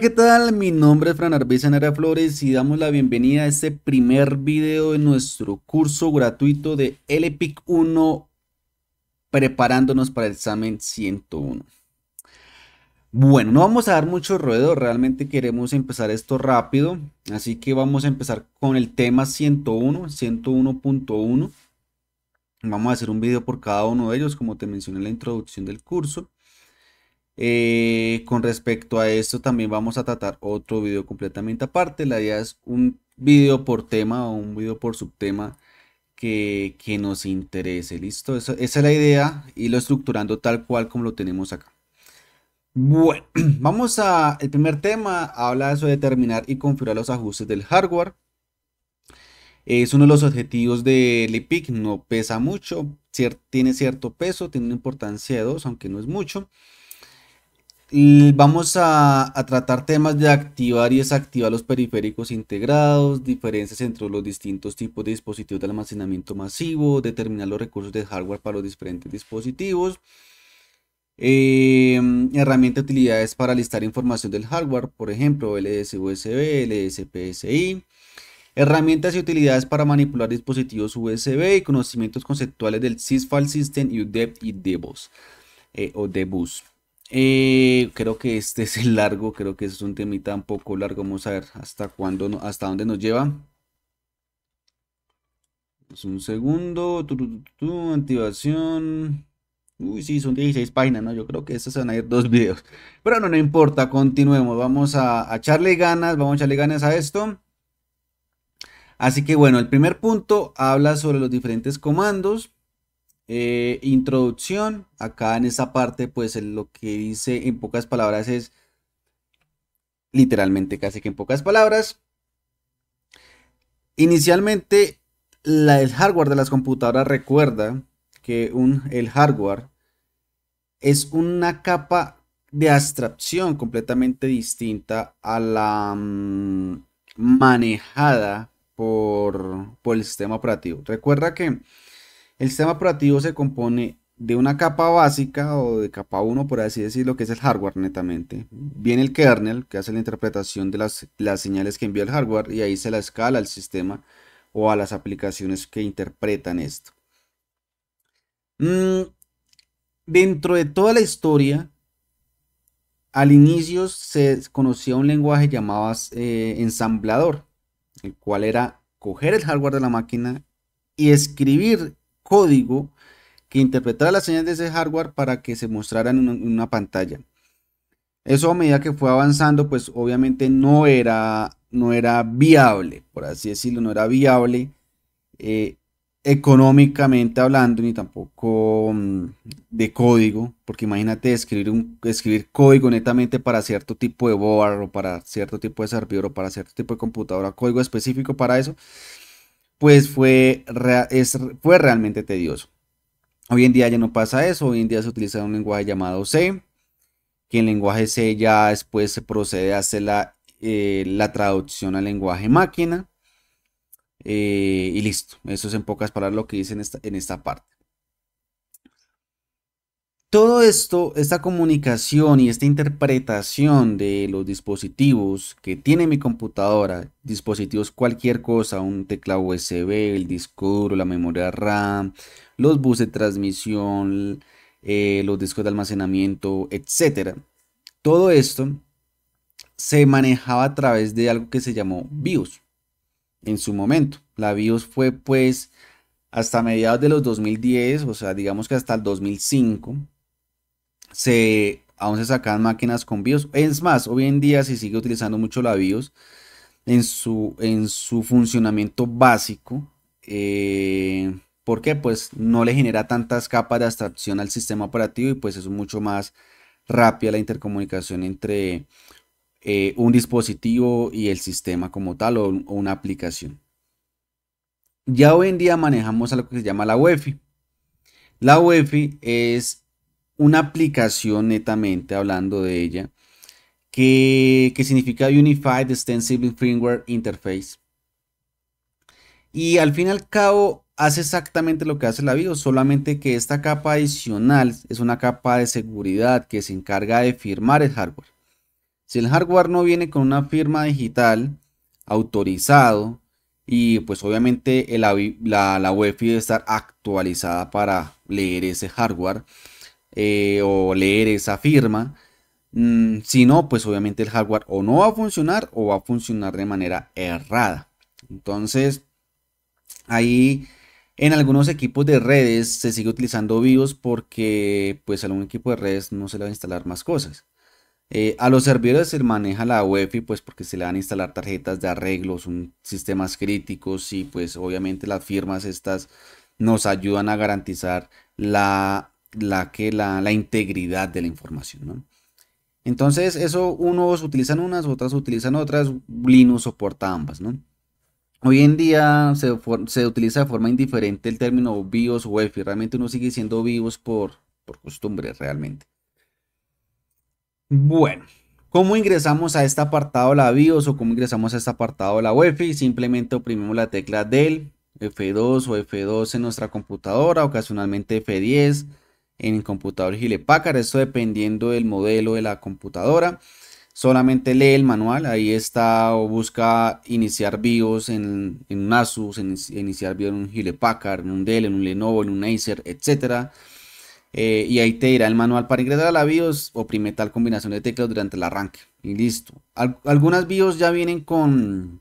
¿Qué tal? Mi nombre es Fran Arbeza Flores y damos la bienvenida a este primer video de nuestro curso gratuito de LPIC 1 preparándonos para el examen 101. Bueno, no vamos a dar mucho ruedo, realmente queremos empezar esto rápido, así que vamos a empezar con el tema 101, 101.1. Vamos a hacer un video por cada uno de ellos, como te mencioné en la introducción del curso. Eh, con respecto a esto también vamos a tratar otro video completamente aparte. La idea es un video por tema o un video por subtema que, nos interese. ¿Listo? esa es la idea. Y lo estructurando tal cual como lo tenemos acá. Bueno, vamos a... El primer tema habla eso de de determinar y configurar los ajustes del hardware. Es uno de los objetivos de EPIC, no pesa mucho, tiene cierto peso, tiene una importancia de 2, aunque no es mucho. Vamos a, tratar temas de activar y desactivar los periféricos integrados, diferencias entre los distintos tipos de dispositivos de almacenamiento masivo, determinar los recursos de hardware para los diferentes dispositivos, em, herramientas y utilidades para listar información del hardware, por ejemplo, LS USB, PSI, herramientas y utilidades para manipular dispositivos USB y conocimientos conceptuales del SysFile System, UDEP y Devos o eh, eh, creo que este es el largo, creo que es un temita un poco largo. Vamos a ver hasta cuándo, hasta dónde nos lleva. Es un segundo, tu, activación. Uy, sí, son 16 páginas, ¿no? Yo creo que estos van a ir dos videos. Pero no, no importa, continuemos. Vamos a echarle ganas, vamos a echarle ganas a esto. Así que bueno, el primer punto habla sobre los diferentes comandos. Eh, introducción. Acá en esa parte, pues lo que dice en pocas palabras es, literalmente casi que en pocas palabras, inicialmente la, el hardware de las computadoras recuerda que un, el hardware es una capa de abstracción completamente distinta a la mm, manejada por, por el sistema operativo. Recuerda que el sistema operativo se compone de una capa básica o de capa 1, por así decirlo, que es el hardware netamente. Viene el kernel, que hace la interpretación de las, señales que envía el hardware y ahí se la escala al sistema o a las aplicaciones que interpretan esto. Mm, dentro de toda la historia, al inicio se conocía un lenguaje llamado eh, ensamblador, el cual era coger el hardware de la máquina y escribir código que interpretara las señales de ese hardware para que se mostraran en una, pantalla. Eso a medida que fue avanzando, pues obviamente no era, no era viable, por así decirlo, no era viable eh, económicamente hablando, ni tampoco mm, de código, porque imagínate escribir, un, escribir código netamente para cierto tipo de board o para cierto tipo de servidor o para cierto tipo de computadora, código específico para eso, pues fue, es, fue realmente tedioso. Hoy en día ya no pasa eso, hoy en día se utiliza un lenguaje llamado C, que en lenguaje C ya después se procede a hacer la, eh, la traducción al lenguaje máquina. Eh, y listo, eso es en pocas palabras lo que dice en esta parte. Todo esto, esta comunicación y esta interpretación de los dispositivos que tiene mi computadora, dispositivos cualquier cosa, un teclado USB, el disco duro, la memoria RAM, los buses de transmisión, eh, los discos de almacenamiento, etc. Todo esto se manejaba a través de algo que se llamó BIOS en su momento. La BIOS fue pues hasta mediados de los 2010, o sea, digamos que hasta el 2005 se, aún se sacan máquinas con BIOS. Es más, hoy en día se sigue utilizando mucho la BIOS en su, en su funcionamiento básico. Eh, ¿Por qué? Pues no le genera tantas capas de abstracción al sistema operativo y pues es mucho más rápida la intercomunicación entre eh, un dispositivo y el sistema como tal o, o, una aplicación. Ya hoy en día manejamos algo que se llama la UEFI. La UEFI es una aplicación netamente hablando de ella, que, significa Unified Extensible Firmware Interface. Y al fin y al cabo hace exactamente lo que hace la BIOS, solamente que esta capa adicional es una capa de seguridad que se encarga de firmar el hardware. Si el hardware no viene con una firma digital autorizado y pues obviamente la, la, la debe estar actualizada para leer ese hardware, eh, o leer esa firma. Mm, si no, pues obviamente el hardware o no va a funcionar o va a funcionar de manera errada. Entonces, ahí en algunos equipos de redes se sigue utilizando BIOS porque pues algún equipo de redes no se le va a instalar más cosas. Eh, a los servidores se maneja la UEFI pues porque se le van a instalar tarjetas de arreglos, son sistemas críticos y pues obviamente las firmas estas nos ayudan a garantizar la la, que la, integridad de la información. ¿no? Entonces, eso unos utilizan unas, otras utilizan otras, Linux soporta ambas, ¿no? Hoy en día se, utiliza de forma indiferente el término BIOS o EFI, realmente uno sigue siendo BIOS por, por costumbre realmente. Bueno, ¿cómo ingresamos a este apartado la BIOS o cómo ingresamos a este apartado la UEFI? Simplemente oprimimos la tecla del F2 o F2 en nuestra computadora, ocasionalmente F10, en computadores Hewlett Packard, esto dependiendo del modelo de la computadora. Solamente lee el manual, ahí está o busca iniciar BIOS en, un Asus, iniciar BIOS en un Hewlett Packard, en un Dell, en un Lenovo, en un Acer, etcétera. Eh, y ahí te dirá el manual para ingresar a la BIOS, oprime tal combinación de teclas durante el arranque y listo. algunas BIOS ya vienen con,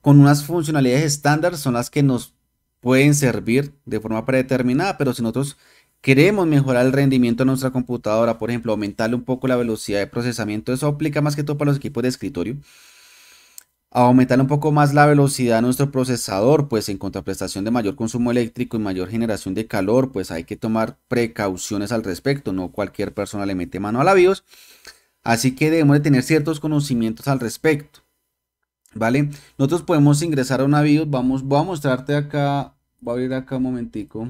con unas funcionalidades estándar, son las que nos pueden servir de forma predeterminada, pero si nosotros queremos mejorar el rendimiento de nuestra computadora, por ejemplo, aumentarle un poco la velocidad de procesamiento, eso aplica más que todo para los equipos de escritorio. Aumentar un poco más la velocidad de nuestro procesador, pues en contraprestación de mayor consumo eléctrico y mayor generación de calor, pues hay que tomar precauciones al respecto, no cualquier persona le mete mano a la BIOS, así que debemos de tener ciertos conocimientos al respecto. ¿Vale? Nosotros podemos ingresar a una BIOS, vamos, voy a mostrarte acá, voy a abrir acá un momentico.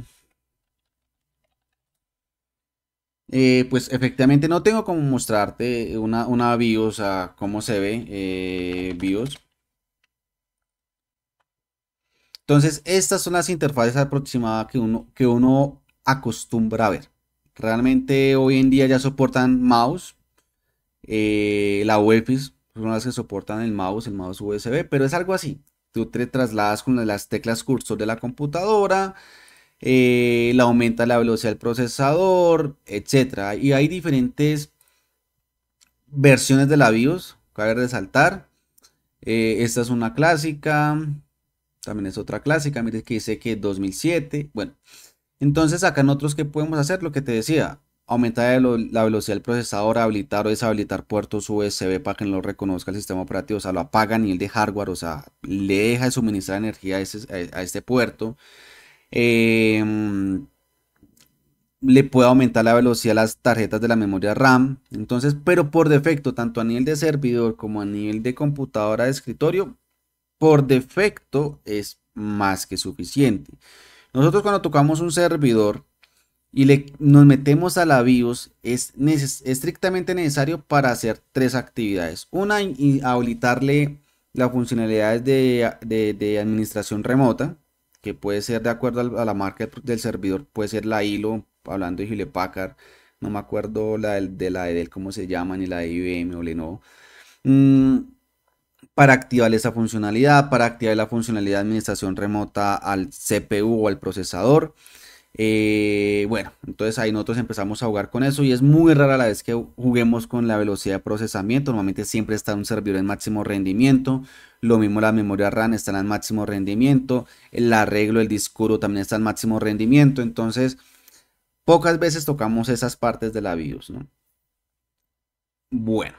Eh, pues efectivamente no tengo como mostrarte una, una BIOS a cómo se ve eh, BIOS. Entonces, estas son las interfaces aproximadas que uno, que uno acostumbra a ver. Realmente hoy en día ya soportan mouse, eh, la UEFI son las que soportan el mouse, el mouse USB, pero es algo así. Tú te trasladas con las teclas cursor de la computadora, eh, aumenta la velocidad del procesador, etc. Y hay diferentes versiones de la BIOS, cabe resaltar. Eh, esta es una clásica, también es otra clásica, mire que dice que 2007, bueno. Entonces acá nosotros que podemos hacer lo que te decía, aumentar la velocidad del procesador, habilitar o deshabilitar puertos USB para que no lo reconozca el sistema operativo, o sea, lo apaga a nivel de hardware, o sea, le deja de suministrar energía a, a este puerto. Em, le puede aumentar la velocidad a las tarjetas de la memoria RAM. Entonces, pero por defecto, tanto a nivel de servidor como a nivel de computadora de escritorio, por defecto es más que suficiente. Nosotros cuando tocamos un servidor y le, nos metemos a la BIOS, es estrictamente necesario para hacer tres actividades. Una, habilitarle las funcionalidades de administración remota que puede ser de acuerdo a la marca del servidor, puede ser la ILO, hablando de Hewlett Packard, no me acuerdo la de la de él, cómo se llama, ni la de IBM o Lenovo. Mm, para activar esa funcionalidad, para activar la funcionalidad de administración remota al CPU o al procesador. Eh, bueno, entonces ahí nosotros empezamos a jugar con eso y es muy rara la vez que juguemos con la velocidad de procesamiento. Normalmente siempre está un servidor en máximo rendimiento. Lo mismo la memoria RAM está en máximo rendimiento. El arreglo el disco también está en máximo rendimiento. Entonces, pocas veces tocamos esas partes de la BIOS. Bueno.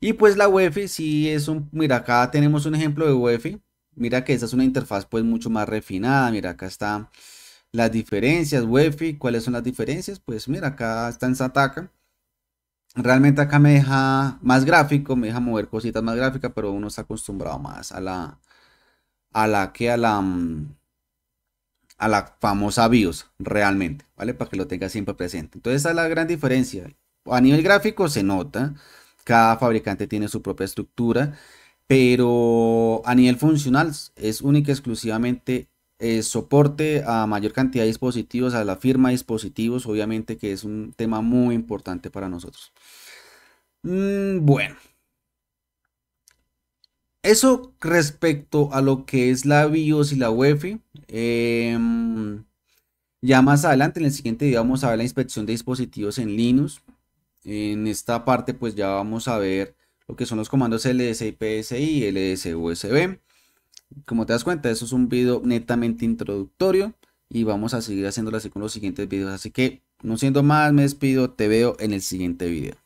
Y pues la UEFI, si es un... Mira, acá tenemos un ejemplo de UEFI. Mira que esa es una interfaz pues mucho más refinada. Mira, acá está las diferencias, wifi cuáles son las diferencias, pues mira, acá está en Sataka. Realmente acá me deja más gráfico, me deja mover cositas más gráficas, pero uno está acostumbrado más a la a la que a la mm, a la famosa BIOS realmente, ¿vale? Para que lo tenga siempre presente. Entonces, esa es la gran diferencia. A nivel gráfico se nota, cada fabricante tiene su propia estructura, pero a nivel funcional es única exclusivamente eh, soporte a mayor cantidad de dispositivos, a la firma de dispositivos, obviamente que es un tema muy importante para nosotros. Mm, bueno, eso respecto a lo que es la BIOS y la UEFI. Em, ya más adelante, en el siguiente día, vamos a ver la inspección de dispositivos en Linux. En esta parte, pues ya vamos a ver lo que son los comandos LS y PSI y LS USB como te das cuenta, eso es un video netamente introductorio y vamos a seguir haciéndolo así con los siguientes videos. Así que, no siendo más, me despido, te veo en el siguiente video.